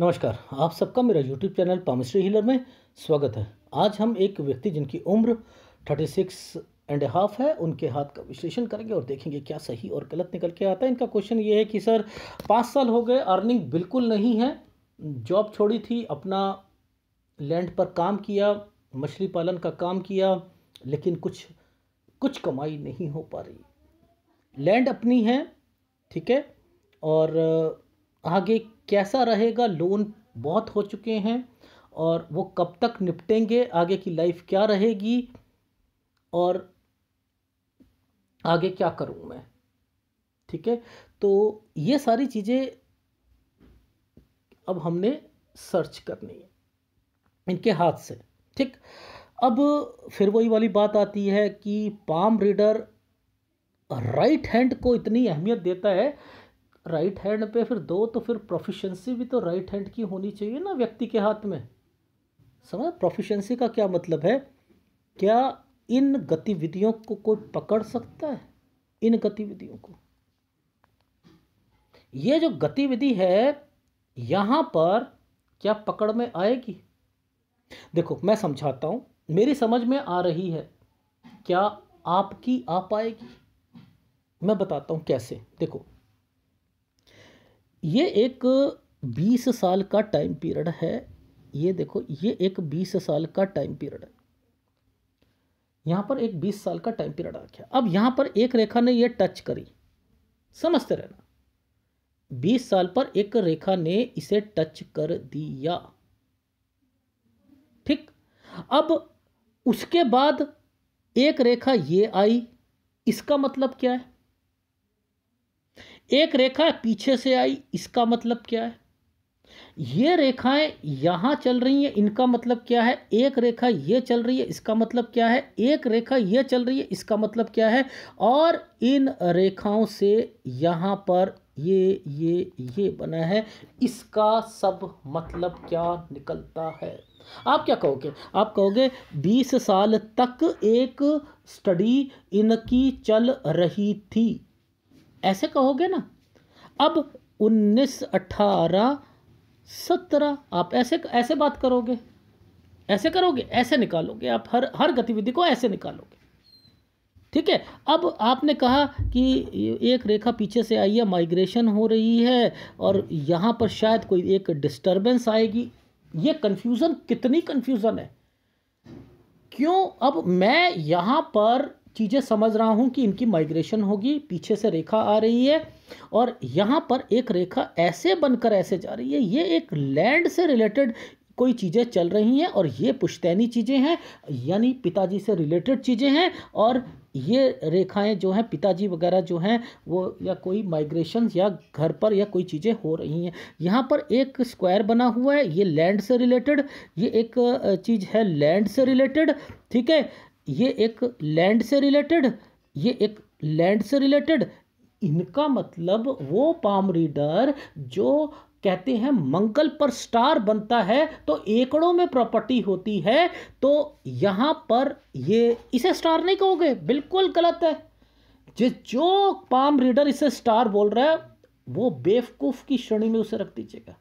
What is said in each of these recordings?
नमस्कार आप सबका मेरा यूट्यूब चैनल पामिस्ट्री हीलर में स्वागत है आज हम एक व्यक्ति जिनकी उम्र थर्टी सिक्स एंड हाफ है उनके हाथ का विश्लेषण करेंगे और देखेंगे क्या सही और गलत निकल के आता है इनका क्वेश्चन ये है कि सर पाँच साल हो गए अर्निंग बिल्कुल नहीं है जॉब छोड़ी थी अपना लैंड पर काम किया मछली पालन का काम किया लेकिन कुछ कुछ कमाई नहीं हो पा रही लैंड अपनी है ठीक है और आगे कैसा रहेगा लोन बहुत हो चुके हैं और वो कब तक निपटेंगे आगे की लाइफ क्या रहेगी और आगे क्या करूँ मैं ठीक है तो ये सारी चीज़ें अब हमने सर्च करनी है इनके हाथ से ठीक अब फिर वही वाली बात आती है कि पाम रीडर राइट हैंड को इतनी अहमियत देता है राइट हैंड पे फिर दो तो फिर प्रोफिशंसी भी तो राइट हैंड की होनी चाहिए ना व्यक्ति के हाथ में समझ प्रोफिशंसी का क्या मतलब है क्या इन गतिविधियों को कोई पकड़ सकता है इन गतिविधियों को ये जो गतिविधि है यहाँ पर क्या पकड़ में आएगी देखो मैं समझाता हूँ मेरी समझ में आ रही है क्या आपकी आप आएगी मैं बताता हूँ कैसे देखो ये एक बीस साल का टाइम पीरियड है ये देखो ये एक बीस साल का टाइम पीरियड है यहाँ पर एक बीस साल का टाइम पीरियड आ गया अब यहाँ पर एक रेखा ने ये टच करी समझते रहना बीस साल पर एक रेखा ने इसे टच कर दिया ठीक अब उसके बाद एक रेखा ये आई इसका मतलब क्या है एक रेखा पीछे से आई इसका मतलब क्या है ये रेखाएं यहाँ चल रही हैं इनका मतलब क्या है एक रेखा ये चल रही है इसका मतलब क्या है एक रेखा ये चल रही है इसका मतलब क्या है और इन रेखाओं से यहाँ पर ये ये ये बना है इसका सब मतलब क्या निकलता है आप क्या कहोगे आप कहोगे बीस साल तक एक स्टडी इनकी चल रही थी ऐसे कहोगे ना अब उन्नीस अट्ठारह सत्रह आप ऐसे ऐसे बात करोगे ऐसे करोगे ऐसे निकालोगे आप हर हर गतिविधि को ऐसे निकालोगे ठीक है अब आपने कहा कि एक रेखा पीछे से आई है माइग्रेशन हो रही है और यहाँ पर शायद कोई एक डिस्टरबेंस आएगी ये कन्फ्यूज़न कितनी कन्फ्यूज़न है क्यों अब मैं यहाँ पर चीज़ें समझ रहा हूँ कि इनकी माइग्रेशन होगी पीछे से रेखा आ रही है और यहाँ पर एक रेखा ऐसे बनकर ऐसे जा रही है ये एक लैंड से रिलेटेड कोई चीज़ें चल रही हैं और ये पुश्तैनी चीज़ें हैं यानी पिताजी से रिलेटेड चीज़ें हैं और ये रेखाएं जो हैं पिताजी वगैरह जो हैं वो या कोई माइग्रेशन या घर पर या कोई चीज़ें हो रही हैं यहाँ पर एक स्क्वायर बना हुआ है ये लैंड से रिलेटेड ये एक चीज़ है लैंड से रिलेटेड ठीक है ये एक लैंड से रिलेटेड ये एक लैंड से रिलेटेड इनका मतलब वो पाम रीडर जो कहते हैं मंगल पर स्टार बनता है तो एकड़ों में प्रॉपर्टी होती है तो यहाँ पर ये इसे स्टार नहीं कहोगे बिल्कुल गलत है जिस जो पाम रीडर इसे स्टार बोल रहा है वो बेवकूफ़ की श्रेणी में उसे रख दीजिएगा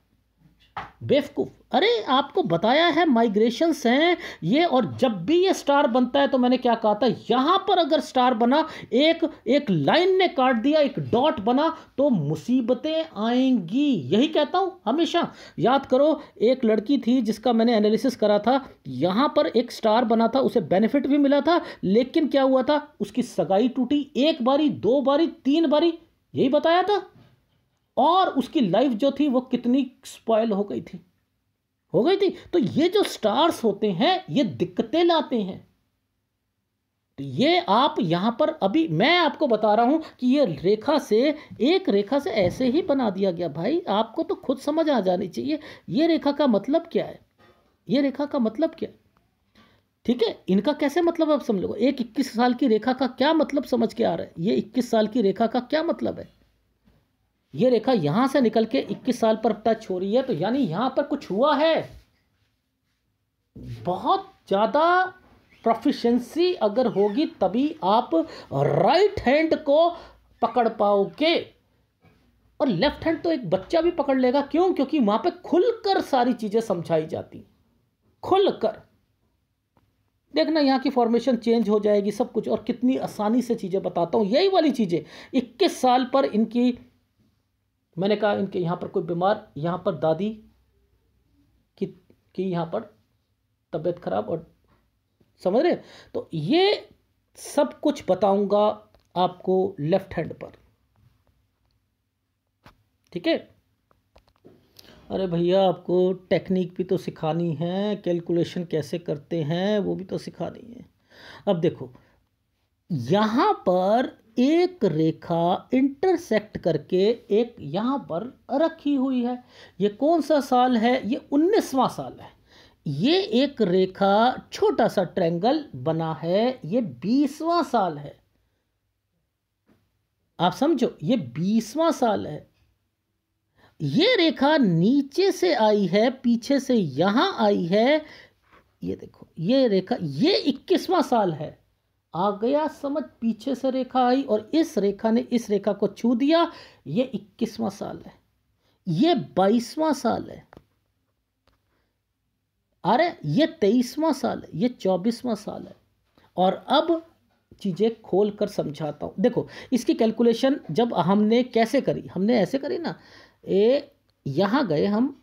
बेवकूफ़ अरे आपको बताया है माइग्रेशंस हैं ये और जब भी ये स्टार बनता है तो मैंने क्या कहा था यहां पर अगर स्टार बना एक एक लाइन ने काट दिया एक डॉट बना तो मुसीबतें आएंगी यही कहता हूं हमेशा याद करो एक लड़की थी जिसका मैंने एनालिसिस करा था यहां पर एक स्टार बना था उसे बेनिफिट भी मिला था लेकिन क्या हुआ था उसकी सगाई टूटी एक बारी दो बारी तीन बारी यही बताया था और उसकी लाइफ जो थी वो कितनी स्पॉयल हो गई थी हो गई थी तो ये जो स्टार्स होते हैं ये दिक्कतें लाते हैं तो ये आप यहां पर अभी मैं आपको बता रहा हूं कि ये रेखा से एक रेखा से ऐसे ही बना दिया गया भाई आपको तो खुद समझ आ जानी चाहिए ये रेखा का मतलब क्या है ये रेखा का मतलब क्या ठीक है इनका कैसे मतलब आप लो एक इक्कीस साल की रेखा का क्या मतलब समझ के आ रहा है ये इक्कीस साल की रेखा का क्या मतलब है ये रेखा यहां से निकल के 21 साल पर टच हो रही है तो यानी यहां पर कुछ हुआ है बहुत ज़्यादा प्रोफिशेंसी अगर होगी तभी आप राइट हैंड को पकड़ पाओगे और लेफ्ट हैंड तो एक बच्चा भी पकड़ लेगा क्यों क्योंकि वहां पे खुलकर सारी चीज़ें समझाई जाती खुलकर देखना यहाँ की फॉर्मेशन चेंज हो जाएगी सब कुछ और कितनी आसानी से चीज़ें बताता हूँ यही वाली चीज़ें 21 साल पर इनकी मैंने कहा इनके यहाँ पर कोई बीमार यहाँ पर दादी की की यहाँ पर तबीयत खराब और समझ रहे तो ये सब कुछ बताऊंगा आपको लेफ्ट हैंड पर ठीक है अरे भैया आपको टेक्निक भी तो सिखानी है कैलकुलेशन कैसे करते हैं वो भी तो सिखानी है अब देखो यहाँ पर एक रेखा इंटरसेक्ट करके एक यहाँ पर रखी हुई है ये कौन सा साल है ये उन्नीसवा साल है ये एक रेखा छोटा सा ट्रैंगल बना है ये बीसवा साल है आप समझो ये बीसवा साल है ये रेखा नीचे से आई है पीछे से यहां आई है ये देखो ये रेखा ये इक्कीसवां साल है आ गया समझ पीछे से रेखा आई और इस रेखा ने इस रेखा को छू दिया ये इक्कीसवां साल है ये बाईसवां साल है अरे ये तेईसवां साल है ये चौबीसवां साल है और अब चीज़ें खोल कर समझाता हूं देखो इसकी कैलकुलेशन जब हमने कैसे करी हमने ऐसे करी ना ए यहां गए हम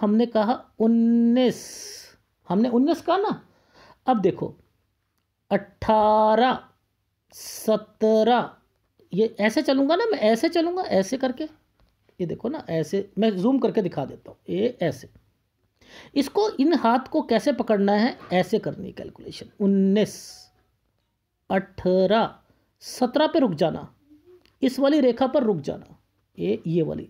हमने कहा उन्नीस हमने उन्नीस कहा ना अब देखो अट्ठारह सत्रह ये ऐसे चलूँगा ना मैं ऐसे चलूँगा ऐसे करके ये देखो ना ऐसे मैं जूम करके दिखा देता हूँ ये ऐसे इसको इन हाथ को कैसे पकड़ना है ऐसे करनी कैलकुलेशन उन्नीस अठारह सत्रह पे रुक जाना इस वाली रेखा पर रुक जाना ये ये वाली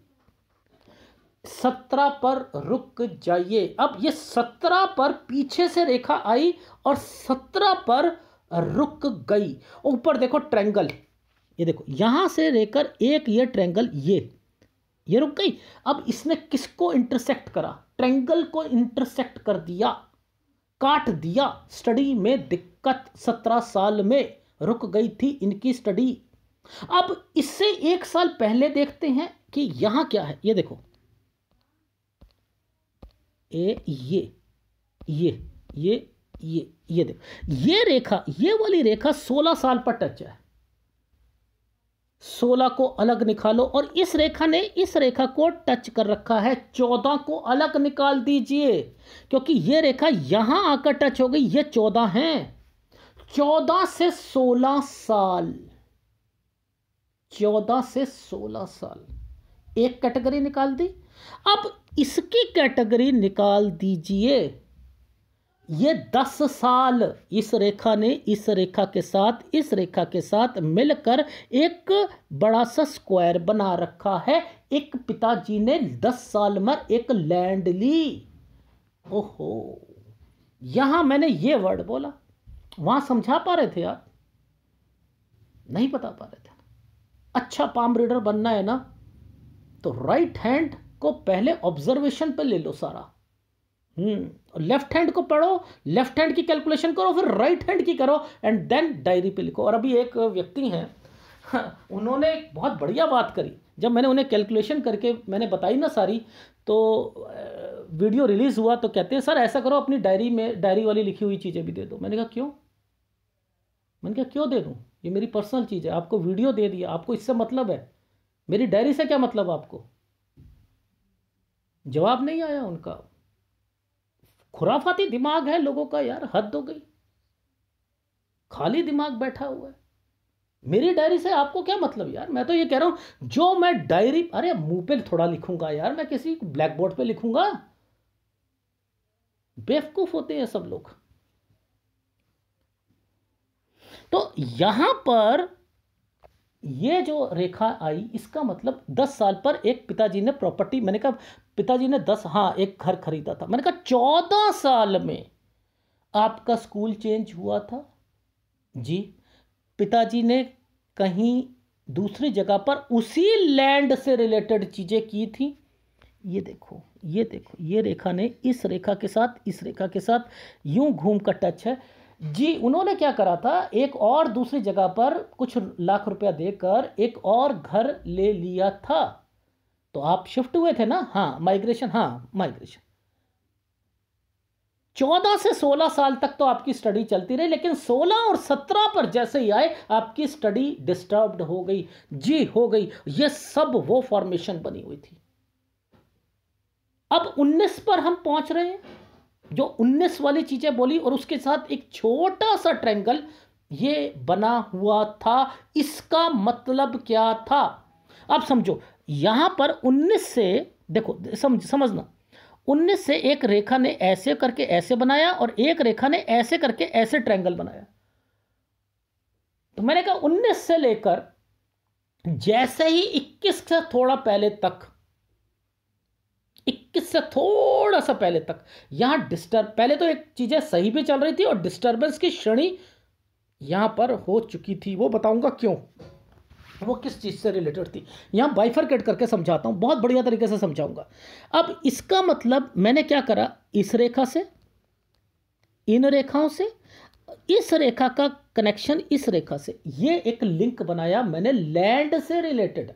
सत्रह पर रुक जाइए अब ये सत्रह पर पीछे से रेखा आई और सत्रह पर रुक गई ऊपर देखो ट्रैंगल ये देखो यहाँ से लेकर एक ये ट्रैंगल ये ये रुक गई अब इसने किसको इंटरसेक्ट करा ट्रैंगल को इंटरसेक्ट कर दिया काट दिया स्टडी में दिक्कत सत्रह साल में रुक गई थी इनकी स्टडी अब इससे एक साल पहले देखते हैं कि यहां क्या है ये देखो ए ये ये ये ये ये देखो ये रेखा ये वाली रेखा सोलह साल पर टच है सोलह को अलग निकालो और इस रेखा ने इस रेखा को टच कर रखा है चौदह को अलग निकाल दीजिए क्योंकि ये रेखा यहां आकर टच हो गई ये चौदह है चौदह से सोलह साल चौदह से सोलह साल एक कैटेगरी निकाल दी अब इसकी कैटेगरी निकाल दीजिए ये दस साल इस रेखा ने इस रेखा के साथ इस रेखा के साथ मिलकर एक बड़ा सा स्क्वायर बना रखा है एक पिताजी ने दस साल में एक लैंड ली ओहो यहां मैंने ये वर्ड बोला वहां समझा पा रहे थे आप नहीं बता पा रहे थे अच्छा पाम रीडर बनना है ना तो राइट हैंड को पहले ऑब्जर्वेशन पे ले लो सारा हम्म लेफ्ट हैंड को पढ़ो लेफ्ट हैंड की कैलकुलेशन करो फिर राइट हैंड की करो एंड देन डायरी पे लिखो और अभी एक व्यक्ति हैं हाँ, उन्होंने एक बहुत बढ़िया बात करी जब मैंने उन्हें कैलकुलेशन करके मैंने बताई ना सारी तो वीडियो रिलीज़ हुआ तो कहते हैं सर ऐसा करो अपनी डायरी में डायरी वाली लिखी हुई चीज़ें भी दे दो मैंने कहा क्यों मैंने कहा क्यों दे दूँ ये मेरी पर्सनल चीज़ है आपको वीडियो दे दिया आपको इससे मतलब है मेरी डायरी से क्या मतलब आपको जवाब नहीं आया उनका खुराफाती दिमाग है लोगों का यार हद हो गई खाली दिमाग बैठा हुआ है मेरी डायरी से आपको क्या मतलब यार मैं तो ये कह रहा हूं जो मैं डायरी अरे मुंह पे थोड़ा लिखूंगा यार मैं किसी ब्लैक बोर्ड पे लिखूंगा बेवकूफ होते हैं सब लोग तो यहां पर ये जो रेखा आई इसका मतलब दस साल पर एक पिताजी ने प्रॉपर्टी मैंने कहा पिताजी ने दस हाँ एक घर खरीदा था मैंने कहा चौदह साल में आपका स्कूल चेंज हुआ था जी पिताजी ने कहीं दूसरी जगह पर उसी लैंड से रिलेटेड चीज़ें की थी ये देखो ये देखो ये रेखा ने इस रेखा के साथ इस रेखा के साथ यूं घूम कर टच है जी उन्होंने क्या करा था एक और दूसरी जगह पर कुछ लाख रुपया देकर एक और घर ले लिया था तो आप शिफ्ट हुए थे ना हाँ माइग्रेशन हाँ माइग्रेशन चौदह से सोलह साल तक तो आपकी स्टडी चलती रही लेकिन सोलह और सत्रह पर जैसे ही आए आपकी स्टडी डिस्टर्ब्ड हो गई जी हो गई ये सब वो फॉर्मेशन बनी हुई थी अब उन्नीस पर हम पहुंच रहे हैं जो उन्नीस वाली चीज़ें बोली और उसके साथ एक छोटा सा ट्रैंगल ये बना हुआ था इसका मतलब क्या था आप समझो यहां पर उन्नीस से देखो समझ समझना उन्नीस से एक रेखा ने ऐसे करके ऐसे बनाया और एक रेखा ने ऐसे करके ऐसे ट्रैंगल बनाया तो मैंने कहा उन्नीस से लेकर जैसे ही इक्कीस से थोड़ा पहले तक इक्कीस से थोड़ा सा पहले तक यहाँ डिस्टर्ब पहले तो एक चीज़ें सही भी चल रही थी और डिस्टर्बेंस की श्रेणी यहाँ पर हो चुकी थी वो बताऊँगा क्यों वो किस चीज़ से रिलेटेड थी यहाँ बाइफरकेट करके समझाता हूँ बहुत बढ़िया तरीके से समझाऊंगा अब इसका मतलब मैंने क्या करा इस रेखा से इन रेखाओं से इस रेखा का कनेक्शन इस रेखा से ये एक लिंक बनाया मैंने लैंड से रिलेटेड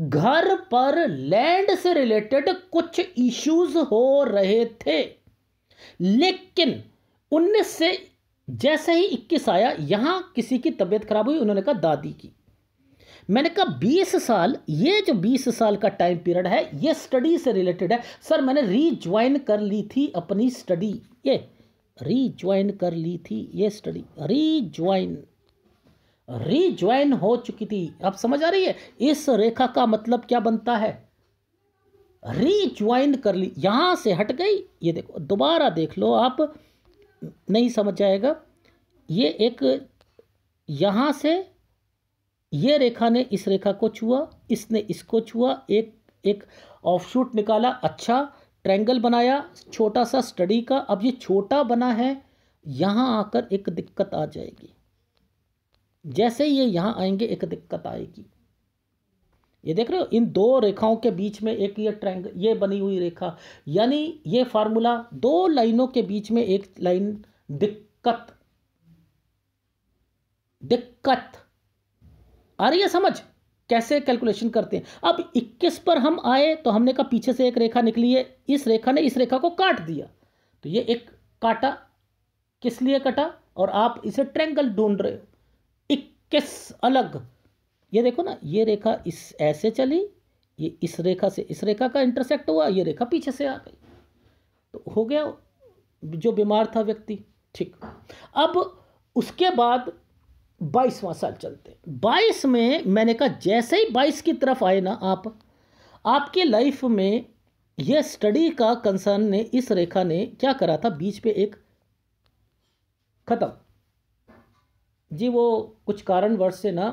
घर पर लैंड से रिलेटेड कुछ इश्यूज हो रहे थे लेकिन उन्नीस से जैसे ही इक्कीस आया यहां किसी की तबीयत खराब हुई उन्होंने कहा दादी की मैंने कहा बीस साल ये जो बीस साल का टाइम पीरियड है ये स्टडी से रिलेटेड है सर मैंने रीज्वाइन कर ली थी अपनी स्टडी ये रीज्वाइन कर ली थी ये स्टडी रीज्वाइन रीज्वाइन हो चुकी थी अब समझ आ रही है इस रेखा का मतलब क्या बनता है रीज्वाइन कर ली यहां से हट गई ये देखो दोबारा देख लो आप नहीं समझ आएगा ये एक यहां से ये रेखा ने इस रेखा को छुआ इसने इसको छुआ एक एक ऑफशूट निकाला अच्छा ट्रैंगल बनाया छोटा सा स्टडी का अब ये छोटा बना है यहां आकर एक दिक्कत आ जाएगी जैसे ही ये यहाँ आएंगे एक दिक्कत आएगी ये देख रहे हो इन दो रेखाओं के बीच में एक ये ट्रैंग ये बनी हुई रेखा यानी ये फार्मूला दो लाइनों के बीच में एक लाइन दिक्कत दिक्कत आ रही है समझ कैसे कैलकुलेशन करते हैं अब 21 पर हम आए तो हमने कहा पीछे से एक रेखा निकली है इस रेखा ने इस रेखा को काट दिया तो ये एक काटा किस लिए कटा और आप इसे ट्रैंगल ढूंढ रहे हो किस अलग ये देखो ना ये रेखा इस ऐसे चली ये इस रेखा से इस रेखा का इंटरसेक्ट हुआ ये रेखा पीछे से आ गई तो हो गया जो बीमार था व्यक्ति ठीक अब उसके बाद बाईसवां साल चलते बाईस में मैंने कहा जैसे ही बाईस की तरफ आए ना आप आपकी लाइफ में यह स्टडी का कंसर्न ने इस रेखा ने क्या करा था बीच पे एक ख़त्म जी वो कुछ कारणवश से ना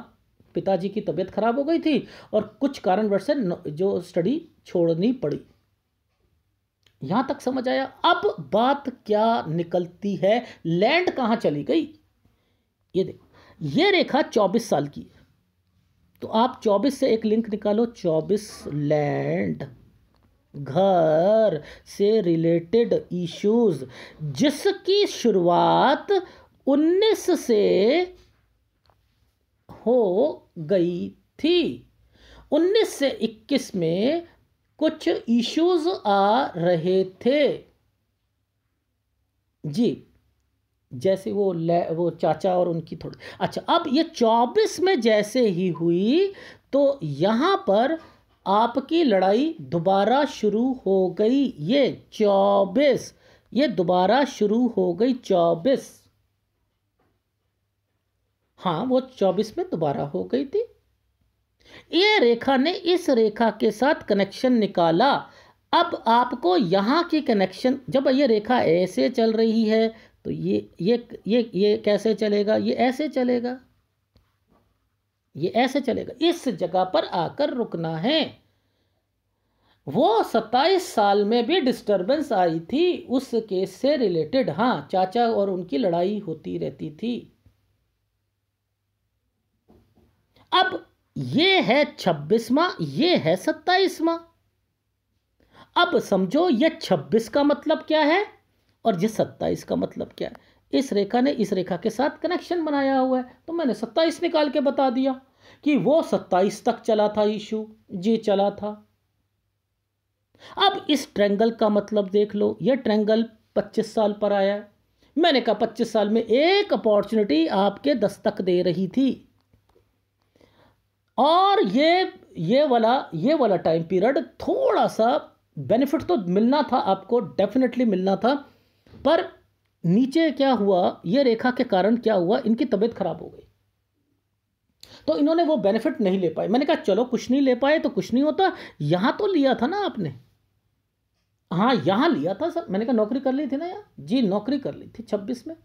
पिताजी की तबीयत खराब हो गई थी और कुछ कारणवश से जो स्टडी छोड़नी पड़ी यहां तक समझ आया अब बात क्या निकलती है लैंड कहां चली गई ये देखो ये रेखा 24 साल की है तो आप 24 से एक लिंक निकालो 24 लैंड घर से रिलेटेड इश्यूज जिसकी शुरुआत उन्नीस से हो गई थी उन्नीस से इक्कीस में कुछ इश्यूज आ रहे थे जी जैसे वो वो चाचा और उनकी थोड़ी अच्छा अब ये चौबीस में जैसे ही हुई तो यहाँ पर आपकी लड़ाई दोबारा शुरू हो गई ये चौबीस ये दोबारा शुरू हो गई चौबीस हाँ वो चौबीस में दोबारा हो गई थी ये रेखा ने इस रेखा के साथ कनेक्शन निकाला अब आपको यहाँ की कनेक्शन जब ये रेखा ऐसे चल रही है तो ये ये ये ये कैसे चलेगा ये ऐसे चलेगा ये ऐसे चलेगा इस जगह पर आकर रुकना है वो सत्ताईस साल में भी डिस्टरबेंस आई थी उस केस से रिलेटेड हाँ चाचा और उनकी लड़ाई होती रहती थी अब ये है छब्बीसवा ये है सत्ताईसवा अब समझो ये छब्बीस का मतलब क्या है और ये सत्ताईस का मतलब क्या है इस रेखा ने इस रेखा के साथ कनेक्शन बनाया हुआ है तो मैंने सत्ताईस निकाल के बता दिया कि वो सत्ताईस तक चला था इशू जी चला था अब इस ट्रेंगल का मतलब देख लो ये ट्रेंगल पच्चीस साल पर आया है मैंने कहा पच्चीस साल में एक अपॉर्चुनिटी आपके दस्तक दे रही थी और ये ये वाला ये वाला टाइम पीरियड थोड़ा सा बेनिफिट तो मिलना था आपको डेफिनेटली मिलना था पर नीचे क्या हुआ ये रेखा के कारण क्या हुआ इनकी तबीयत खराब हो गई तो इन्होंने वो बेनिफिट नहीं ले पाए मैंने कहा चलो कुछ नहीं ले पाए तो कुछ नहीं होता यहाँ तो लिया था ना आपने हाँ यहाँ लिया था सर मैंने कहा नौकरी कर ली थी ना यार जी नौकरी कर ली थी छब्बीस में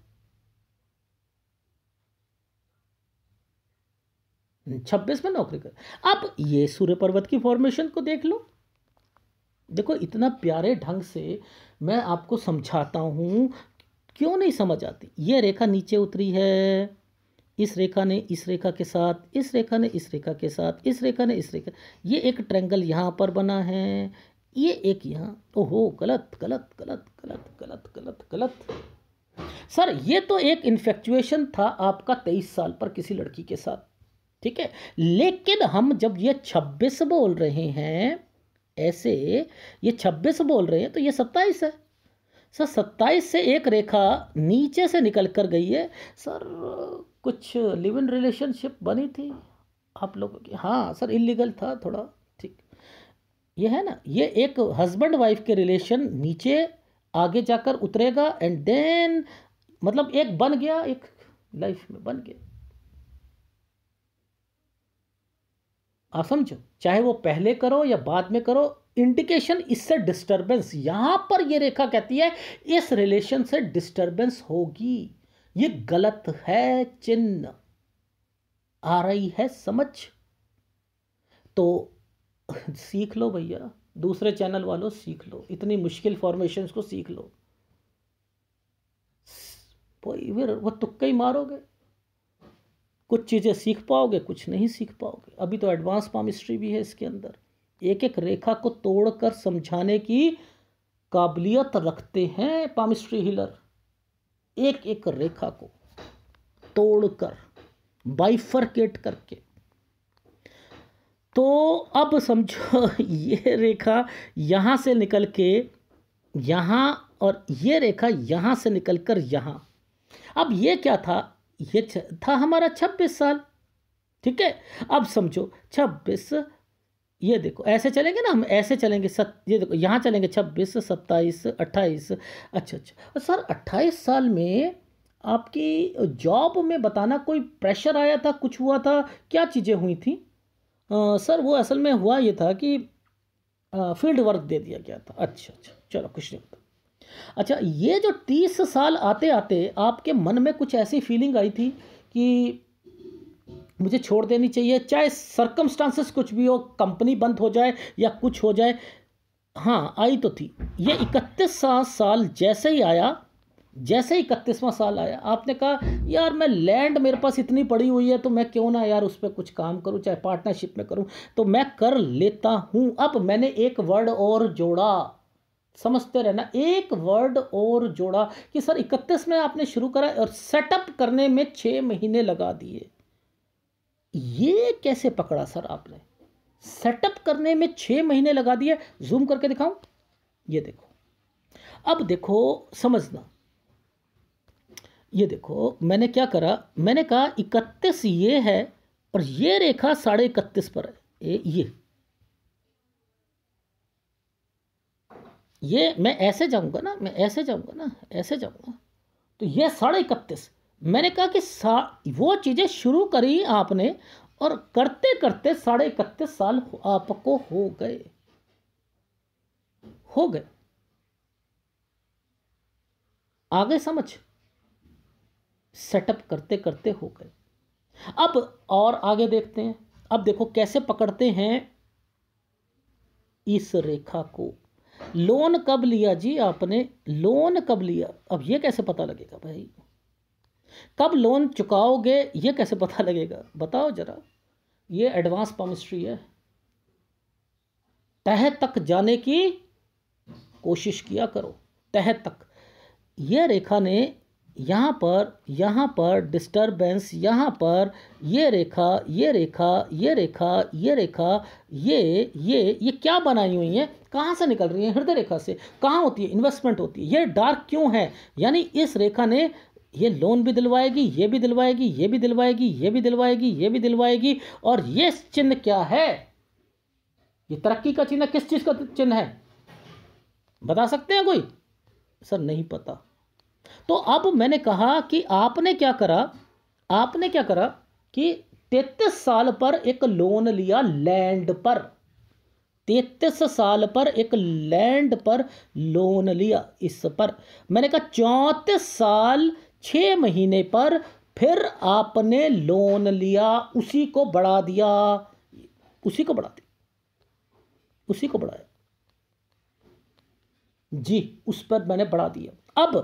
छब्बीस में नौकरी कर आप ये सूर्य पर्वत की फॉर्मेशन को देख लो देखो इतना प्यारे ढंग से मैं आपको समझाता हूँ क्यों नहीं समझ आती ये रेखा नीचे उतरी है इस रेखा ने इस रेखा के साथ इस रेखा ने इस रेखा के साथ इस रेखा ने इस रेखा ये एक ट्रेंगल यहाँ पर बना है ये एक यहाँ ओहो गलत गलत गलत गलत गलत गलत गलत सर ये तो एक इन्फेक्चुएशन था आपका तेईस साल पर किसी लड़की के साथ ठीक है लेकिन हम जब ये छब्बीस बोल रहे हैं ऐसे ये छब्बीस बोल रहे हैं तो ये सत्ताईस है सर सत्ताईस से एक रेखा नीचे से निकल कर गई है सर कुछ लिव इन रिलेशनशिप बनी थी आप लोगों की हाँ सर इलीगल था थोड़ा ठीक ये है ना ये एक हस्बैंड वाइफ के रिलेशन नीचे आगे जाकर उतरेगा एंड देन मतलब एक बन गया एक लाइफ में बन गया आप समझो चाहे वो पहले करो या बाद में करो इंडिकेशन इससे डिस्टरबेंस यहां पर ये रेखा कहती है इस रिलेशन से डिस्टरबेंस होगी ये गलत है चिन्ह आ रही है समझ तो सीख लो भैया दूसरे चैनल वालों सीख लो इतनी मुश्किल फॉर्मेशंस को सीख लो वो तुक्के ही मारोगे कुछ चीज़ें सीख पाओगे कुछ नहीं सीख पाओगे अभी तो एडवांस पामिस्ट्री भी है इसके अंदर एक एक रेखा को तोड़कर समझाने की काबिलियत रखते हैं पामिस्ट्री हिलर एक एक रेखा को तोड़कर बाइफरकेट करके तो अब समझो ये रेखा यहाँ से निकल के यहाँ और ये रेखा यहाँ से निकलकर कर यहाँ अब ये क्या था ये था हमारा छब्बीस साल ठीक है अब समझो छब्बीस ये देखो ऐसे चलेंगे ना हम ऐसे चलेंगे सत ये देखो यहाँ चलेंगे छब्बीस सत्ताईस अट्ठाईस अच्छा अच्छा सर अट्ठाईस साल में आपकी जॉब में बताना कोई प्रेशर आया था कुछ हुआ था क्या चीज़ें हुई थी आ, सर वो असल में हुआ ये था कि आ, फील्ड वर्क दे दिया गया था अच्छा अच्छा चलो कुछ नहीं होता अच्छा ये जो तीस साल आते आते आपके मन में कुछ ऐसी फीलिंग आई थी कि मुझे छोड़ देनी चाहिए चाहे सरकमस्टांसेस कुछ भी हो कंपनी बंद हो जाए या कुछ हो जाए हाँ आई तो थी ये इकतीस साल जैसे ही आया जैसे ही इकतीसवां साल आया आपने कहा यार मैं लैंड मेरे पास इतनी पड़ी हुई है तो मैं क्यों ना यार उस पर कुछ काम करूं चाहे पार्टनरशिप में करूं तो मैं कर लेता हूं अब मैंने एक वर्ड और जोड़ा समझते रहना एक वर्ड और जोड़ा कि सर इकतीस में आपने शुरू करा और सेटअप करने में छः महीने लगा दिए ये कैसे पकड़ा सर आपने सेटअप करने में छः महीने लगा दिए जूम करके दिखाऊं ये देखो अब देखो समझना ये देखो मैंने क्या करा मैंने कहा इकतीस ये है और ये रेखा साढ़े इकतीस पर है ये ये मैं ऐसे जाऊंगा ना मैं ऐसे जाऊंगा ना ऐसे जाऊंगा तो ये साढ़े इकतीस मैंने कहा कि वो चीज़ें शुरू करी आपने और करते करते साढ़े इकतीस साल आपको हो गए हो गए आगे समझ सेटअप करते करते हो गए अब और आगे देखते हैं अब देखो कैसे पकड़ते हैं इस रेखा को लोन कब लिया जी आपने लोन कब लिया अब ये कैसे पता लगेगा भाई कब लोन चुकाओगे ये कैसे पता लगेगा बताओ जरा ये एडवांस पमिस्ट्री है तह तक जाने की कोशिश किया करो तह तक यह रेखा ने यहाँ पर यहाँ पर डिस्टर्बेंस यहाँ पर ये रेखा ये रेखा ये रेखा ये रेखा ये ये ये क्या बनाई हुई है कहाँ से निकल रही है हृदय रेखा से कहाँ होती है इन्वेस्टमेंट होती है ये डार्क क्यों है यानी इस रेखा ने ये लोन भी दिलवाएगी ये भी दिलवाएगी ये भी दिलवाएगी ये भी दिलवाएगी ये भी दिलवाएगी और ये चिन्ह क्या है ये तरक्की का चिन्ह किस चीज़ का चिन्ह है बता सकते हैं कोई सर नहीं पता तो अब मैंने कहा कि आपने क्या करा आपने क्या करा कि तैतीस साल पर एक लोन लिया लैंड पर तैतीस साल पर एक लैंड पर लोन लिया इस पर मैंने कहा चौंतीस साल छः महीने पर फिर आपने लोन लिया उसी को बढ़ा दिया उसी को बढ़ा दिया उसी को बढ़ाया जी उस पर मैंने बढ़ा दिया अब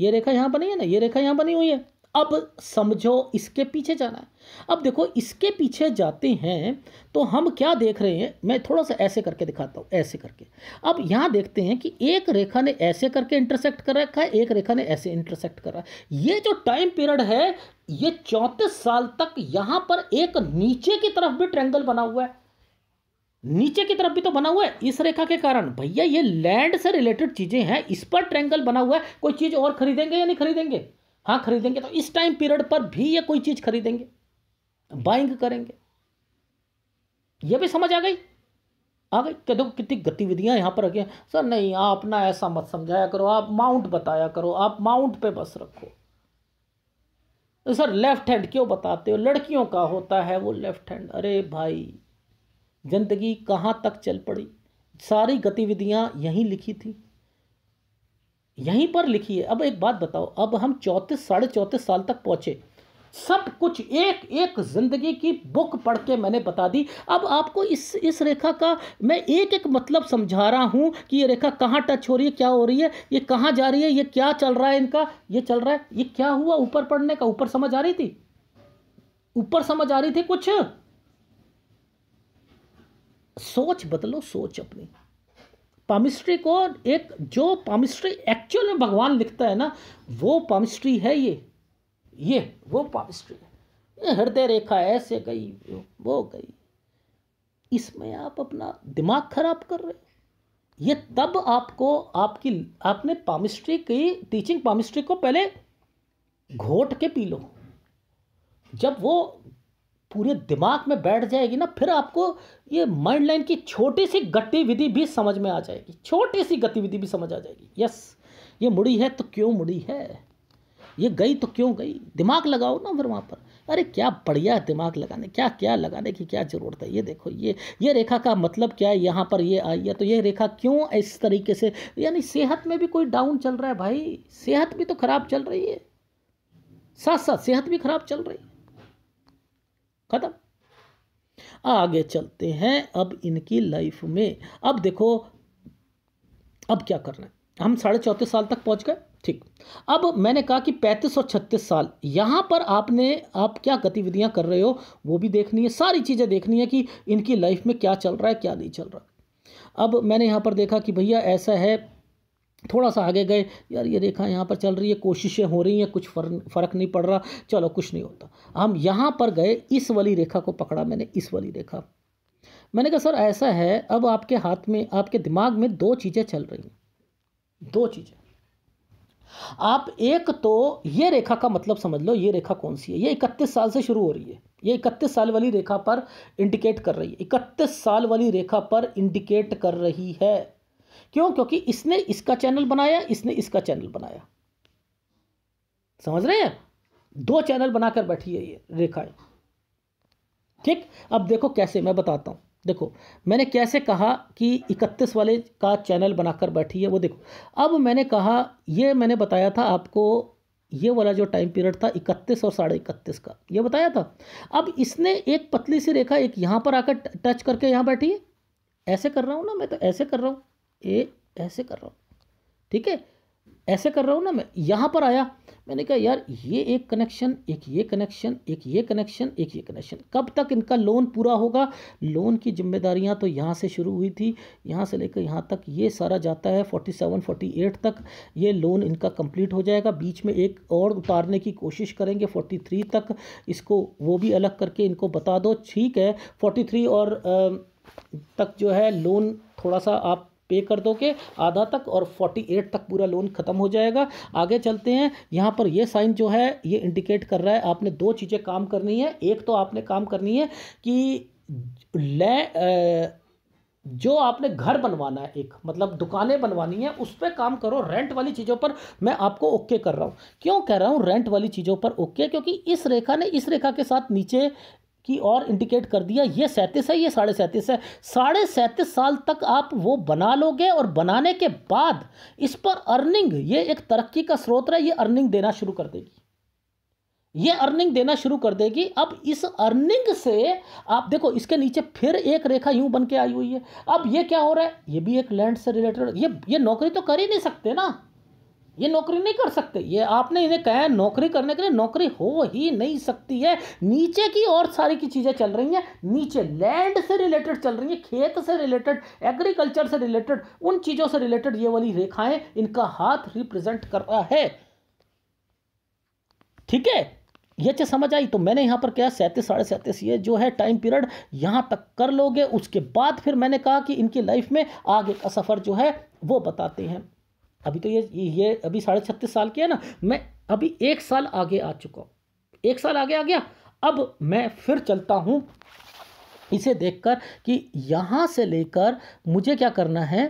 ये रेखा यहाँ बनी है ना ये रेखा यहाँ बनी हुई है अब समझो इसके पीछे जाना है अब देखो इसके पीछे जाते हैं तो हम क्या देख रहे हैं मैं थोड़ा सा ऐसे करके दिखाता हूँ ऐसे करके अब यहाँ देखते हैं कि एक रेखा ने ऐसे करके इंटरसेक्ट कर रखा है एक रेखा ने ऐसे इंटरसेक्ट कर रहा है ये जो टाइम पीरियड है ये चौंतीस साल तक यहाँ पर एक नीचे की तरफ भी ट्रैंगल बना हुआ है नीचे की तरफ भी तो बना हुआ है इस रेखा के कारण भैया ये लैंड से रिलेटेड चीज़ें हैं इस पर ट्रैंगल बना हुआ है कोई चीज़ और खरीदेंगे या नहीं खरीदेंगे हाँ खरीदेंगे तो इस टाइम पीरियड पर भी ये कोई चीज़ खरीदेंगे बाइंग करेंगे ये भी समझ आ गई आ गई क्या देखो कितनी गतिविधियां यहां पर रखी सर नहीं आप ना ऐसा मत समझाया करो आप माउंट बताया करो आप माउंट पे बस रखो सर लेफ्ट हैंड क्यों बताते हो लड़कियों का होता है वो लेफ्ट हैंड अरे भाई जिंदगी कहाँ तक चल पड़ी सारी गतिविधियाँ यहीं लिखी थी यहीं पर लिखी है अब एक बात बताओ अब हम चौंतीस साढ़े चौंतीस साल तक पहुँचे सब कुछ एक एक ज़िंदगी की बुक पढ़ के मैंने बता दी अब आपको इस इस रेखा का मैं एक एक मतलब समझा रहा हूँ कि ये रेखा कहाँ टच हो रही है क्या हो रही है ये कहाँ जा रही है ये क्या चल रहा है इनका ये चल रहा है ये क्या हुआ ऊपर पढ़ने का ऊपर समझ आ रही थी ऊपर समझ आ रही थी कुछ सोच बदलो सोच अपनी पामिस्ट्री को एक जो पामिस्ट्री एक्चुअल में भगवान लिखता है ना वो पामिस्ट्री है ये ये वो पामिस्ट्री है हृदय रेखा ऐसे गई वो गई इसमें आप अपना दिमाग खराब कर रहे हो ये तब आपको आपकी आपने पामिस्ट्री की टीचिंग पामिस्ट्री को पहले घोट के पी लो जब वो पूरे दिमाग में बैठ जाएगी ना फिर आपको ये माइंड लाइन की छोटी सी गतिविधि भी समझ में आ जाएगी छोटी सी गतिविधि भी समझ आ जाएगी यस ये मुड़ी है तो क्यों मुड़ी है ये गई तो क्यों गई दिमाग लगाओ ना फिर वहाँ पर अरे क्या बढ़िया दिमाग लगाने क्या क्या लगाने की क्या ज़रूरत है ये देखो ये ये रेखा का मतलब क्या है यहाँ पर ये आई है तो ये रेखा क्यों इस तरीके से यानी सेहत में भी कोई डाउन चल रहा है भाई सेहत भी तो खराब चल रही है साथ साथ सेहत भी खराब चल रही है खत्म आगे चलते हैं अब इनकी लाइफ में अब देखो अब क्या करना है हम साढ़े चौंतीस साल तक पहुंच गए ठीक अब मैंने कहा कि पैंतीस और छत्तीस साल यहां पर आपने आप क्या गतिविधियां कर रहे हो वो भी देखनी है सारी चीज़ें देखनी है कि इनकी लाइफ में क्या चल रहा है क्या नहीं चल रहा अब मैंने यहां पर देखा कि भैया ऐसा है थोड़ा सा आगे गए यार ये रेखा यहाँ पर चल रही है कोशिशें हो रही हैं कुछ फ़र्क नहीं पड़ रहा चलो कुछ नहीं होता हम यहाँ पर गए इस वाली रेखा को पकड़ा मैंने इस वाली रेखा मैंने कहा सर ऐसा है अब आपके हाथ में आपके दिमाग में दो चीज़ें चल रही हैं दो चीज़ें आप एक तो ये रेखा का मतलब समझ लो ये रेखा कौन सी है ये इकतीस साल से शुरू हो रही है ये इकतीस साल वाली रेखा पर इंडिकेट कर रही है इकतीस साल वाली रेखा पर इंडिकेट कर रही है क्यों क्योंकि इसने इसका चैनल बनाया इसने इसका चैनल बनाया समझ रहे हैं दो चैनल बनाकर बैठी है ये रेखाएं ठीक अब देखो कैसे मैं बताता हूं देखो मैंने कैसे कहा कि इकतीस वाले का चैनल बनाकर बैठी है वो देखो अब मैंने कहा ये मैंने बताया था आपको ये वाला जो टाइम पीरियड था इकतीस और साढ़े इकतीस का ये बताया था अब इसने एक पतली सी रेखा एक यहाँ पर आकर टच करके यहाँ बैठी है ऐसे कर रहा हूँ ना मैं तो ऐसे कर रहा हूँ ए ऐसे कर रहा हूँ ठीक है ऐसे कर रहा हूँ ना मैं यहाँ पर आया मैंने कहा यार ये एक कनेक्शन एक ये कनेक्शन एक ये कनेक्शन एक ये कनेक्शन कब तक इनका लोन पूरा होगा लोन की जिम्मेदारियाँ तो यहाँ से शुरू हुई थी यहाँ से लेकर यहाँ तक ये सारा जाता है फोर्टी सेवन फोर्टी एट तक ये लोन इनका कंप्लीट हो जाएगा बीच में एक और उतारने की कोशिश करेंगे फोर्टी थ्री तक इसको वो भी अलग करके इनको बता दो ठीक है फोर्टी थ्री और तक जो है लोन थोड़ा सा आप पे कर दोगे आधा तक और फोर्टी एट तक पूरा लोन खत्म हो जाएगा आगे चलते हैं यहाँ पर ये साइन जो है ये इंडिकेट कर रहा है आपने दो चीज़ें काम करनी है एक तो आपने काम करनी है कि ले जो आपने घर बनवाना है एक मतलब दुकानें बनवानी है उस पर काम करो रेंट वाली चीज़ों पर मैं आपको ओके कर रहा हूँ क्यों कह रहा हूँ रेंट वाली चीज़ों पर ओके क्योंकि इस रेखा ने इस रेखा के साथ नीचे की और इंडिकेट कर दिया ये सैंतीस है ये साढ़े सैंतीस है साढ़े सैंतीस साल तक आप वो बना लोगे और बनाने के बाद इस पर अर्निंग ये एक तरक्की का स्रोत है ये अर्निंग देना शुरू कर देगी ये अर्निंग देना शुरू कर देगी अब इस अर्निंग से आप देखो इसके नीचे फिर एक रेखा यूं बन के आई हुई है अब ये क्या हो रहा है ये भी एक लैंड से रिलेटेड ये ये नौकरी तो कर ही नहीं सकते ना ये नौकरी नहीं कर सकते ये आपने इन्हें कहा है नौकरी करने के लिए नौकरी हो ही नहीं सकती है नीचे की और सारी की चीज़ें चल रही हैं नीचे लैंड से रिलेटेड चल रही हैं खेत से रिलेटेड एग्रीकल्चर से रिलेटेड उन चीज़ों से रिलेटेड ये वाली रेखाएं इनका हाथ रिप्रेजेंट कर रहा है ठीक है ये चीज़ समझ आई तो मैंने यहाँ पर क्या सैंतीस साढ़े सैंतीस ये जो है टाइम पीरियड यहाँ तक कर लोगे उसके बाद फिर मैंने कहा कि इनकी लाइफ में आगे का सफ़र जो है वो बताते हैं अभी तो ये ये अभी साढ़े छत्तीस साल की है ना मैं अभी एक साल आगे आ चुका हूँ एक साल आगे आ गया अब मैं फिर चलता हूँ इसे देखकर कि यहाँ से लेकर मुझे क्या करना है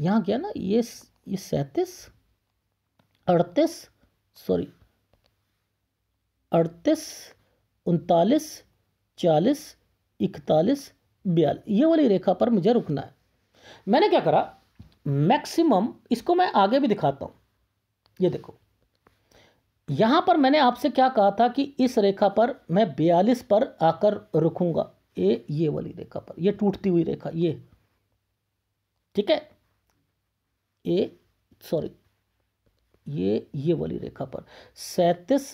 यहाँ क्या ना ये ये सैंतीस अड़तीस सॉरी अड़तीस उनतालीस चालीस इकतालीस बयालीस ये वाली रेखा पर मुझे रुकना है मैंने क्या करा मैक्सिमम इसको मैं आगे भी दिखाता हूं ये देखो यहां पर मैंने आपसे क्या कहा था कि इस रेखा पर मैं बयालीस पर आकर रुकूंगा ये ये वाली रेखा पर ये टूटती हुई रेखा ये ठीक है ये सॉरी ये ये वाली रेखा पर सैतीस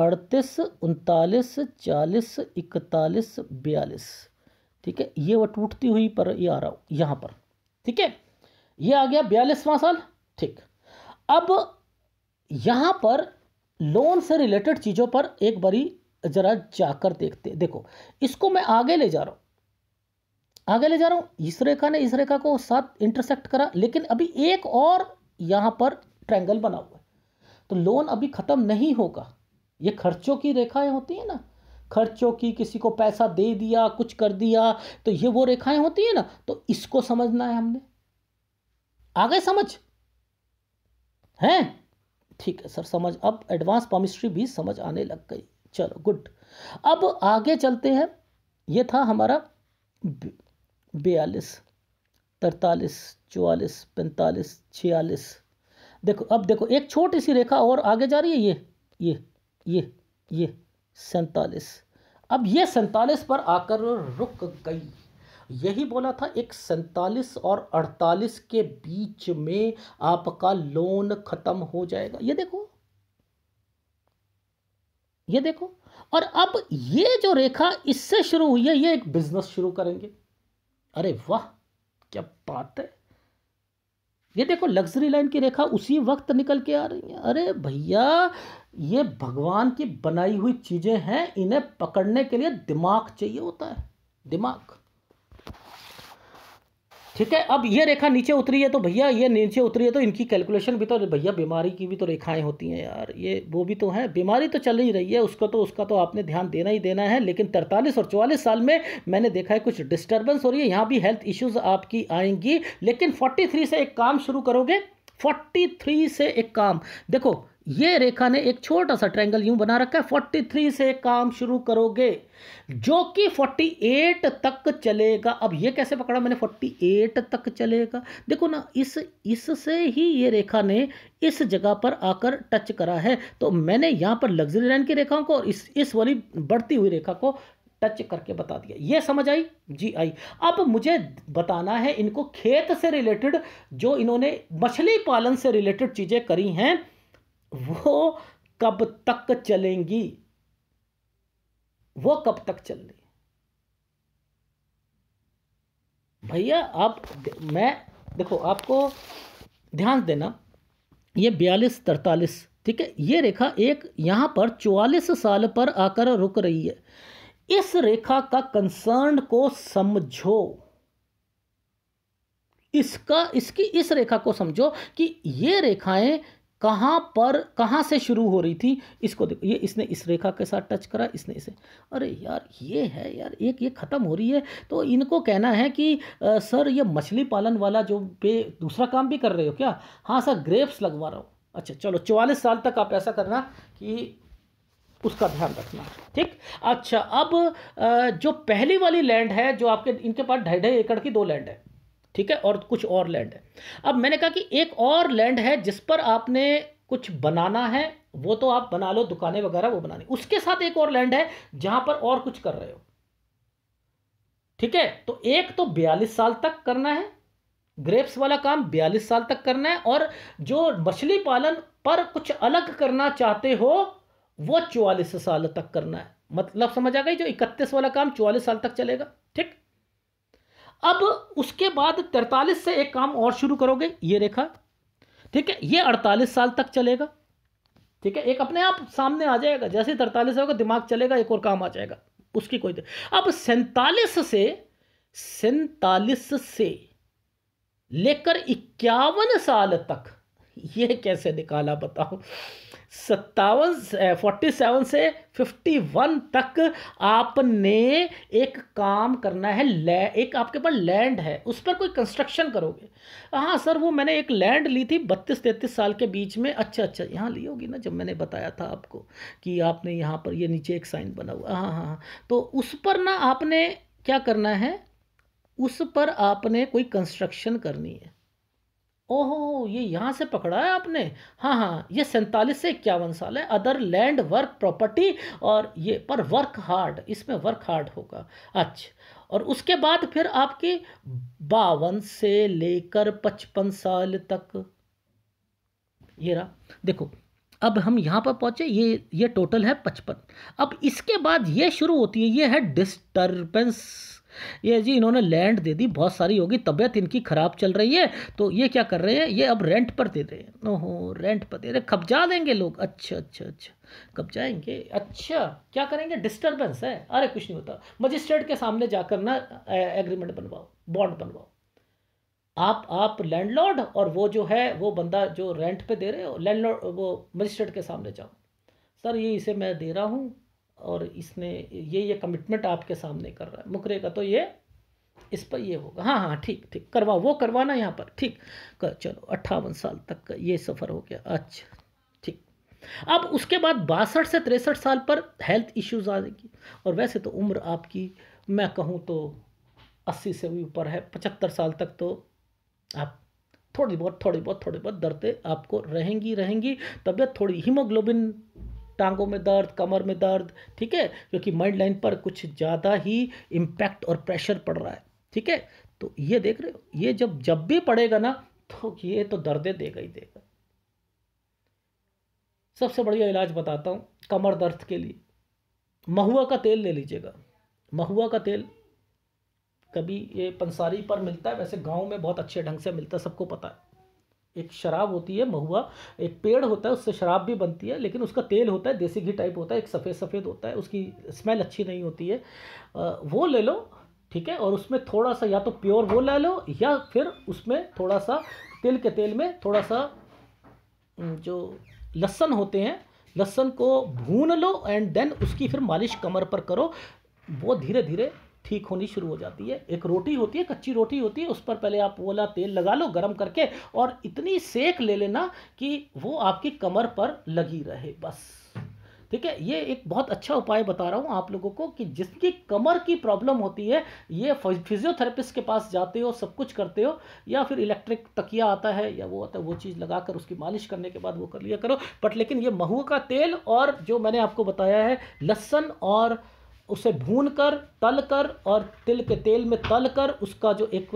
अड़तीस उनतालीस चालीस इकतालीस बयालीस ठीक है ये वो टूटती हुई पर ये आ रहा यहाँ पर ठीक है ये आ गया बयालीसवां साल ठीक अब यहाँ पर लोन से रिलेटेड चीज़ों पर एक बारी जरा जाकर देखते देखो इसको मैं आगे ले जा रहा हूँ आगे ले जा रहा हूँ इस रेखा ने इस रेखा को साथ इंटरसेक्ट करा लेकिन अभी एक और यहाँ पर ट्रैंगल बना हुआ है तो लोन अभी ख़त्म नहीं होगा ये खर्चों की रेखाएं होती हैं ना खर्चों की किसी को पैसा दे दिया कुछ कर दिया तो ये वो रेखाएं होती है ना तो इसको समझना है हमने आ गए समझ हैं ठीक है सर समझ अब एडवांस पॉमिस्ट्री भी समझ आने लग गई चलो गुड अब आगे चलते हैं ये था हमारा बयालीस तरतालीस चौवालीस पैंतालीस छियालीस देखो अब देखो एक छोटी सी रेखा और आगे जा रही है ये ये ये ये सैतालीस अब ये सैंतालीस पर आकर रुक गई यही बोला था एक सैतालीस और अड़तालीस के बीच में आपका लोन खत्म हो जाएगा ये देखो ये देखो और अब ये जो रेखा इससे शुरू हुई है ये एक बिजनेस शुरू करेंगे अरे वाह क्या बात है ये देखो लग्जरी लाइन की रेखा उसी वक्त निकल के आ रही है अरे भैया ये भगवान की बनाई हुई चीज़ें हैं इन्हें पकड़ने के लिए दिमाग चाहिए होता है दिमाग ठीक है अब ये रेखा नीचे उतरी है तो भैया ये नीचे उतरी है तो इनकी कैलकुलेशन भी तो भैया बीमारी की भी तो रेखाएं होती हैं यार ये वो भी तो है बीमारी तो चल ही रही है उसको तो उसका तो आपने ध्यान देना ही देना है लेकिन तरतालीस और चौवालीस साल में मैंने देखा है कुछ डिस्टर्बेंस हो रही है यहाँ भी हेल्थ इश्यूज़ आपकी आएंगी लेकिन फोर्टी से एक काम शुरू करोगे फोर्टी से एक काम देखो ये रेखा ने एक छोटा सा ट्रायंगल यूं बना रखा है 43 से काम शुरू करोगे जो कि 48 तक चलेगा अब ये कैसे पकड़ा मैंने 48 तक चलेगा देखो ना इस इससे ही ये रेखा ने इस जगह पर आकर टच करा है तो मैंने यहाँ पर लग्जरी लाइन की रेखाओं को और इस इस वाली बढ़ती हुई रेखा को टच करके बता दिया ये समझ आई जी आई अब मुझे बताना है इनको खेत से रिलेटेड जो इन्होंने मछली पालन से रिलेटेड चीज़ें करी हैं वो कब तक चलेंगी वो कब तक चल रही भैया आप मैं देखो आपको ध्यान देना ये बयालीस तरतालीस ठीक है ये रेखा एक यहां पर चौवालीस साल पर आकर रुक रही है इस रेखा का कंसर्न को समझो इसका इसकी इस रेखा को समझो कि ये रेखाएं कहाँ पर कहाँ से शुरू हो रही थी इसको देखो ये इसने इस रेखा के साथ टच करा इसने इसे अरे यार ये है यार एक ये ख़त्म हो रही है तो इनको कहना है कि आ, सर ये मछली पालन वाला जो पे दूसरा काम भी कर रहे हो क्या हाँ सर ग्रेप्स लगवा रहा हूँ अच्छा चलो चौवालीस साल तक आप ऐसा करना कि उसका ध्यान रखना ठीक अच्छा अब जो पहली वाली लैंड है जो आपके इनके पास ढाई ढाई एकड़ की दो लैंड है ठीक है और कुछ और लैंड है अब मैंने कहा कि एक और लैंड है जिस पर आपने कुछ बनाना है वो तो आप बना लो दुकानें वगैरह वो बनानी उसके साथ एक और लैंड है जहां पर और कुछ कर रहे हो ठीक है तो एक तो बयालीस साल तक करना है ग्रेप्स वाला काम बयालीस साल तक करना है और जो मछली पालन पर कुछ अलग करना चाहते हो वो चौवालीस साल तक करना है मतलब समझ आ गई जो इकतीस वाला काम चौवालीस साल तक चलेगा ठीक अब उसके बाद तैतालीस से एक काम और शुरू करोगे ये रेखा ठीक है ये अड़तालीस साल तक चलेगा ठीक है एक अपने आप सामने आ जाएगा जैसे तरतालीस होगा दिमाग चलेगा एक और काम आ जाएगा उसकी कोई अब सैतालीस से सैतालीस से लेकर इक्यावन साल तक ये कैसे निकाला बताओ सत्तावन फोर्टी सेवन से फिफ्टी वन तक आपने एक काम करना है एक आपके पास लैंड है उस पर कोई कंस्ट्रक्शन करोगे हाँ सर वो मैंने एक लैंड ली थी बत्तीस तैंतीस साल के बीच में अच्छा अच्छा यहाँ ली होगी ना जब मैंने बताया था आपको कि आपने यहाँ पर ये नीचे एक साइन बना हुआ हाँ हाँ हाँ तो उस पर ना आपने क्या करना है उस पर आपने कोई कंस्ट्रक्शन करनी है ओहो ये यहाँ से पकड़ा है आपने हाँ हाँ ये सैंतालीस से इक्यावन साल है अदर लैंड वर्क प्रॉपर्टी और ये पर वर्क हार्ड इसमें वर्क हार्ड होगा अच्छा और उसके बाद फिर आपकी बावन से लेकर पचपन साल तक ये रहा देखो अब हम यहाँ पर पहुँचे ये ये टोटल है पचपन अब इसके बाद ये शुरू होती है ये है डिस्टर्बेंस ये जी इन्होंने लैंड दे दी बहुत सारी होगी तबीयत इनकी ख़राब चल रही है तो ये क्या कर रहे हैं ये अब रेंट पर दे रहे हैं ओहो रेंट पर दे रहे कब्जा देंगे लोग अच्छा अच्छा अच्छा कब्जाएंगे अच्छा क्या करेंगे डिस्टर्बेंस है अरे कुछ नहीं होता मजिस्ट्रेट के सामने जाकर ना एग्रीमेंट बनवाओ बॉन्ड बनवाओ आप आप लैंडलॉर्ड और वो जो है वो बंदा जो रेंट पे दे रहे हो लैंडलॉर्ड वो मजिस्ट्रेट के सामने जाओ सर ये इसे मैं दे रहा हूँ और इसने ये ये कमिटमेंट आपके सामने कर रहा है मुकरे का तो ये इस पर ये होगा हाँ हाँ ठीक ठीक करवा वो करवाना यहाँ पर ठीक कर चलो अट्ठावन साल तक का ये सफ़र हो गया अच्छा ठीक अब उसके बाद बासठ से तिरसठ साल पर हेल्थ इश्यूज आ जाएगी और वैसे तो उम्र आपकी मैं कहूँ तो अस्सी से भी ऊपर है पचहत्तर साल तक तो आप थोड़ी बहुत थोड़ी बहुत थोड़ी बहुत दर्दें आपको रहेंगी रहेंगी तबीयत थोड़ी हीमोग्लोबिन टांगों में दर्द कमर में दर्द ठीक है क्योंकि माइंड लाइन पर कुछ ज़्यादा ही इम्पैक्ट और प्रेशर पड़ रहा है ठीक है तो ये देख रहे हो ये जब जब भी पड़ेगा ना तो ये तो दर्दे देगा ही देगा सबसे बढ़िया इलाज बताता हूँ कमर दर्द के लिए महुआ का तेल ले लीजिएगा महुआ का तेल कभी ये पंसारी पर मिलता है वैसे गांव में बहुत अच्छे ढंग से मिलता है सबको पता है एक शराब होती है महुआ एक पेड़ होता है उससे शराब भी बनती है लेकिन उसका तेल होता है देसी घी टाइप होता है एक सफ़ेद सफ़ेद होता है उसकी स्मेल अच्छी नहीं होती है वो ले लो ठीक है और उसमें थोड़ा सा या तो प्योर वो ला लो या फिर उसमें थोड़ा सा तिल के तेल में थोड़ा सा जो लहसन होते हैं लहसन को भून लो एंड देन उसकी फिर मालिश कमर पर करो वो धीरे धीरे ठीक होनी शुरू हो जाती है एक रोटी होती है कच्ची रोटी होती है उस पर पहले आप ओला तेल लगा लो गर्म करके और इतनी सेक ले लेना कि वो आपकी कमर पर लगी रहे बस ठीक है ये एक बहुत अच्छा उपाय बता रहा हूँ आप लोगों को कि जिसकी कमर की प्रॉब्लम होती है ये फिजियोथेरेपिस्ट के पास जाते हो सब कुछ करते हो या फिर इलेक्ट्रिक तकिया आता है या वो आता है वो चीज़ लगा कर उसकी मालिश करने के बाद वो कर लिया करो बट लेकिन ये महुआ का तेल और जो मैंने आपको बताया है लहसन और उसे भून कर तल कर और तिल के तेल में तल कर उसका जो एक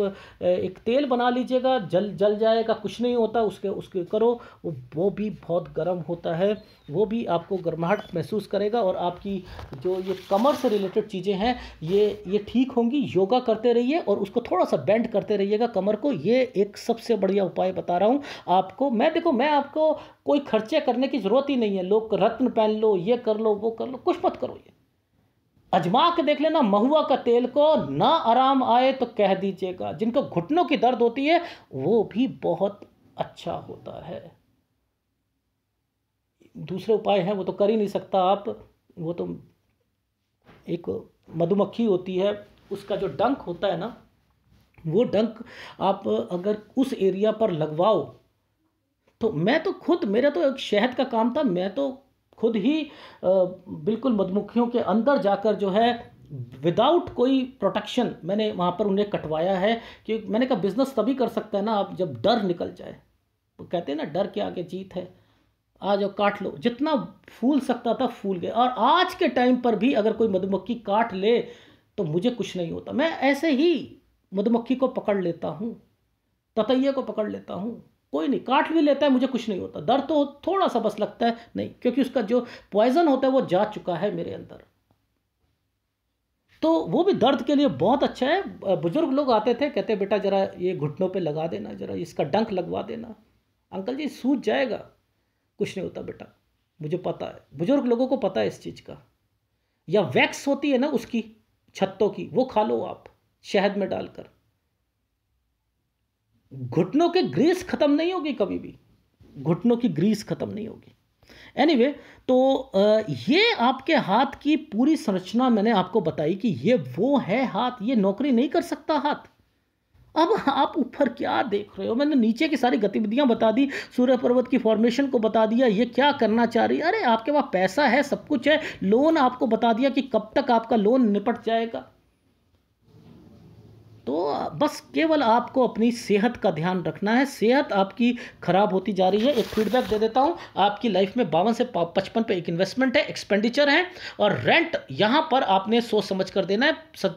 एक तेल बना लीजिएगा जल जल जाएगा कुछ नहीं होता उसके उसके करो वो वो भी बहुत गर्म होता है वो भी आपको गर्माहट महसूस करेगा और आपकी जो ये कमर से रिलेटेड चीज़ें हैं ये ये ठीक होंगी योगा करते रहिए और उसको थोड़ा सा बेंड करते रहिएगा कमर को ये एक सबसे बढ़िया उपाय बता रहा हूँ आपको मैं देखो मैं आपको कोई खर्चे करने की ज़रूरत ही नहीं है लोग रत्न पहन लो ये कर लो वो कर लो कुछ मत करो ये अजमा के देख लेना महुआ का तेल को ना आराम आए तो कह दीजिएगा जिनको घुटनों की दर्द होती है वो भी बहुत अच्छा होता है दूसरे उपाय हैं वो तो कर ही नहीं सकता आप वो तो एक मधुमक्खी होती है उसका जो डंक होता है ना वो डंक आप अगर उस एरिया पर लगवाओ तो मैं तो खुद मेरा तो एक शहद का काम था मैं तो खुद ही बिल्कुल मधुमक्खियों के अंदर जाकर जो है विदाउट कोई प्रोटेक्शन मैंने वहाँ पर उन्हें कटवाया है कि मैंने कहा बिजनेस तभी कर सकता है ना आप जब डर निकल जाए तो कहते हैं ना डर के आगे जीत है आ जाओ काट लो जितना फूल सकता था फूल गया और आज के टाइम पर भी अगर कोई मधुमक्खी काट ले तो मुझे कुछ नहीं होता मैं ऐसे ही मधुमक्खी को पकड़ लेता हूँ ततैया को पकड़ लेता हूँ कोई नहीं काट भी लेता है मुझे कुछ नहीं होता दर्द तो थोड़ा सा बस लगता है नहीं क्योंकि उसका जो पॉइजन होता है वो जा चुका है मेरे अंदर तो वो भी दर्द के लिए बहुत अच्छा है बुजुर्ग लोग आते थे कहते बेटा जरा ये घुटनों पे लगा देना जरा इसका डंक लगवा देना अंकल जी सूझ जाएगा कुछ नहीं होता बेटा मुझे पता है बुजुर्ग लोगों को पता है इस चीज़ का या वैक्स होती है ना उसकी छत्तों की वो खा लो आप शहद में डालकर घुटनों के ग्रीस ख़त्म नहीं होगी कभी भी घुटनों की ग्रीस ख़त्म नहीं होगी एनीवे anyway, तो ये आपके हाथ की पूरी संरचना मैंने आपको बताई कि ये वो है हाथ ये नौकरी नहीं कर सकता हाथ अब आप ऊपर क्या देख रहे हो मैंने नीचे की सारी गतिविधियां बता दी सूर्य पर्वत की फॉर्मेशन को बता दिया ये क्या करना चाह रही अरे आपके पास पैसा है सब कुछ है लोन आपको बता दिया कि कब तक आपका लोन निपट जाएगा तो बस केवल आपको अपनी सेहत का ध्यान रखना है सेहत आपकी ख़राब होती जा रही है एक फीडबैक दे देता हूँ आपकी लाइफ में बावन से पचपन पे एक इन्वेस्टमेंट है एक्सपेंडिचर है और रेंट यहाँ पर आपने सोच समझ कर देना है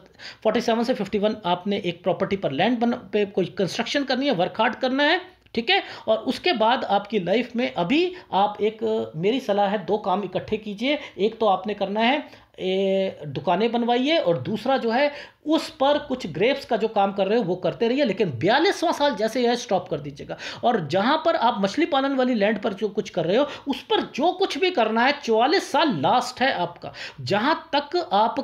फोर्टी सेवन से फिफ्टी वन आपने एक प्रॉपर्टी पर लैंड बन पे कोई कंस्ट्रक्शन करनी है वर्क हार्ड करना है ठीक है और उसके बाद आपकी लाइफ में अभी आप एक मेरी सलाह है दो काम इकट्ठे कीजिए एक तो आपने करना है ए, दुकानें बनवाइए और दूसरा जो है उस पर कुछ ग्रेप्स का जो काम कर रहे हो वो करते रहिए लेकिन बयालीसवां साल जैसे यह स्टॉप कर दीजिएगा और जहां पर आप मछली पालन वाली लैंड पर जो कुछ कर रहे हो उस पर जो कुछ भी करना है चौवालीस साल लास्ट है आपका जहां तक आप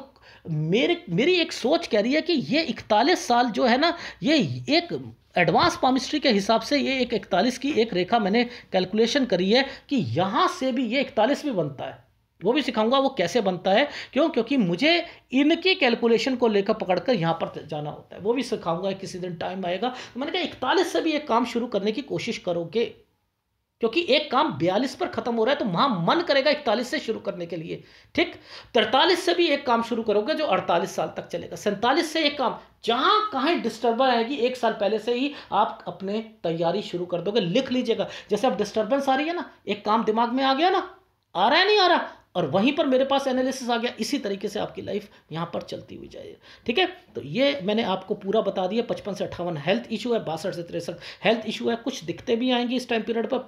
मेरे मेरी एक सोच कह रही है कि ये इकतालीस साल जो है ना ये एक एडवांस पामिस्ट्री के हिसाब से ये एक इकतालीस की एक रेखा मैंने कैलकुलेशन करी है कि यहाँ से भी ये इकतालीस भी बनता है वो भी सिखाऊंगा वो कैसे बनता है क्यों क्योंकि मुझे इनकी कैलकुलेशन को लेकर पकड़कर यहाँ पर जाना होता है वो भी सिखाऊंगा किसी दिन टाइम आएगा तो मैंने कहा इकतालीस से भी एक काम शुरू करने की कोशिश करोगे क्योंकि एक काम 42 पर खत्म हो रहा है तो वहां मन करेगा 41 से शुरू करने के लिए ठीक 43 से भी एक काम शुरू करोगे जो 48 साल तक चलेगा सैंतालीस से एक काम जहां कहीं डिस्टर्बेंस आएगी एक साल पहले से ही आप अपने तैयारी शुरू कर दोगे लिख लीजिएगा जैसे अब डिस्टर्बेंस आ रही है ना एक काम दिमाग में आ गया ना आ रहा है नहीं आ रहा और वहीं पर मेरे पास एनालिसिस आ गया इसी तरीके से आपकी लाइफ यहां पर चलती हुई जाए ठीक है तो ये मैंने आपको पूरा बता दिया पचपन से अट्ठावन हेल्थ इशू है बासठ से तिरसठ हेल्थ इशू है कुछ दिखते भी आएंगे इस टाइम पीरियड पर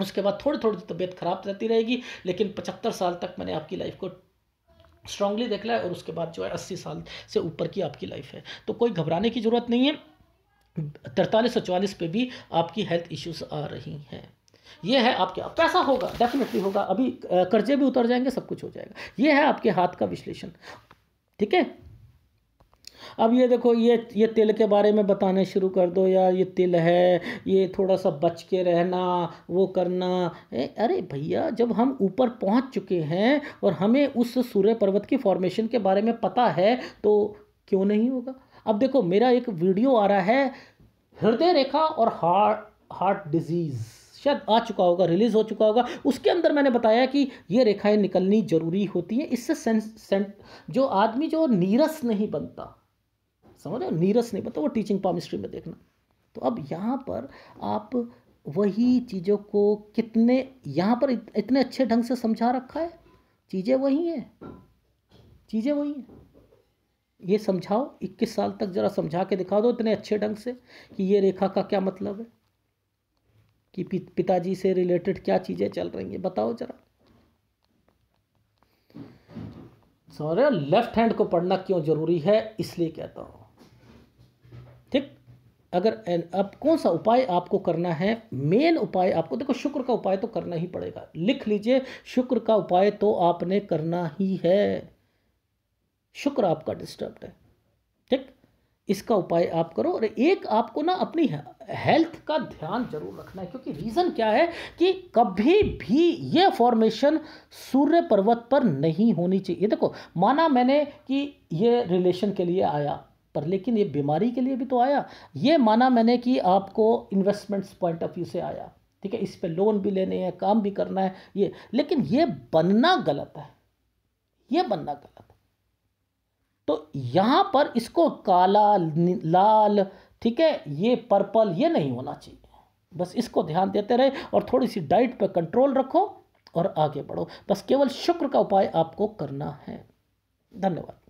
उसके बाद थोड़ी थोड़ी तबीयत खराब रहती रहेगी लेकिन पचहत्तर साल तक मैंने आपकी लाइफ को स्ट्रांगली देख लिया और उसके बाद जो है अस्सी साल से ऊपर की आपकी लाइफ है तो कोई घबराने की ज़रूरत नहीं है तरतालीस और चवालीस पे भी आपकी हेल्थ इश्यूज आ रही हैं ये है आपके पैसा होगा डेफिनेटली होगा अभी कर्जे भी उतर जाएंगे सब कुछ हो जाएगा ये है आपके हाथ का विश्लेषण ठीक है अब ये देखो ये ये तिल के बारे में बताने शुरू कर दो यार ये तिल है ये थोड़ा सा बच के रहना वो करना ए, अरे भैया जब हम ऊपर पहुंच चुके हैं और हमें उस सूर्य पर्वत की फॉर्मेशन के बारे में पता है तो क्यों नहीं होगा अब देखो मेरा एक वीडियो आ रहा है हृदय रेखा और हार्ट हार्ट डिजीज़ शायद आ चुका होगा रिलीज़ हो चुका होगा उसके अंदर मैंने बताया कि ये रेखाएं निकलनी ज़रूरी होती हैं इससे सेंस सेंट जो आदमी जो नीरस नहीं बनता समझ रहे नीरस नहीं पता मतलब वो टीचिंग पामिस्ट्री में देखना तो अब यहाँ पर आप वही चीज़ों को कितने यहाँ पर इतने अच्छे ढंग से समझा रखा है चीज़ें वही हैं चीज़ें वही हैं ये समझाओ 21 साल तक ज़रा समझा के दिखा दो इतने अच्छे ढंग से कि ये रेखा का क्या मतलब है कि पिताजी से रिलेटेड क्या चीज़ें चल रही हैं बताओ ज़रा सॉरी लेफ्ट हैंड को पढ़ना क्यों ज़रूरी है इसलिए कहता हूँ अगर अब कौन सा उपाय आपको करना है मेन उपाय आपको देखो शुक्र का उपाय तो करना ही पड़ेगा लिख लीजिए शुक्र का उपाय तो आपने करना ही है शुक्र आपका डिस्टर्ब है ठीक इसका उपाय आप करो और एक आपको ना अपनी हेल्थ का ध्यान जरूर रखना है क्योंकि रीज़न क्या है कि कभी भी ये फॉर्मेशन सूर्य पर्वत पर नहीं होनी चाहिए देखो माना मैंने कि ये रिलेशन के लिए आया पर लेकिन ये बीमारी के लिए भी तो आया ये माना मैंने कि आपको इन्वेस्टमेंट्स पॉइंट ऑफ व्यू से आया ठीक है इस पर लोन भी लेने हैं काम भी करना है ये लेकिन ये बनना गलत है ये बनना गलत है तो यहाँ पर इसको काला लाल ठीक है ये पर्पल ये नहीं होना चाहिए बस इसको ध्यान देते रहे और थोड़ी सी डाइट पर कंट्रोल रखो और आगे बढ़ो बस केवल शुक्र का उपाय आपको करना है धन्यवाद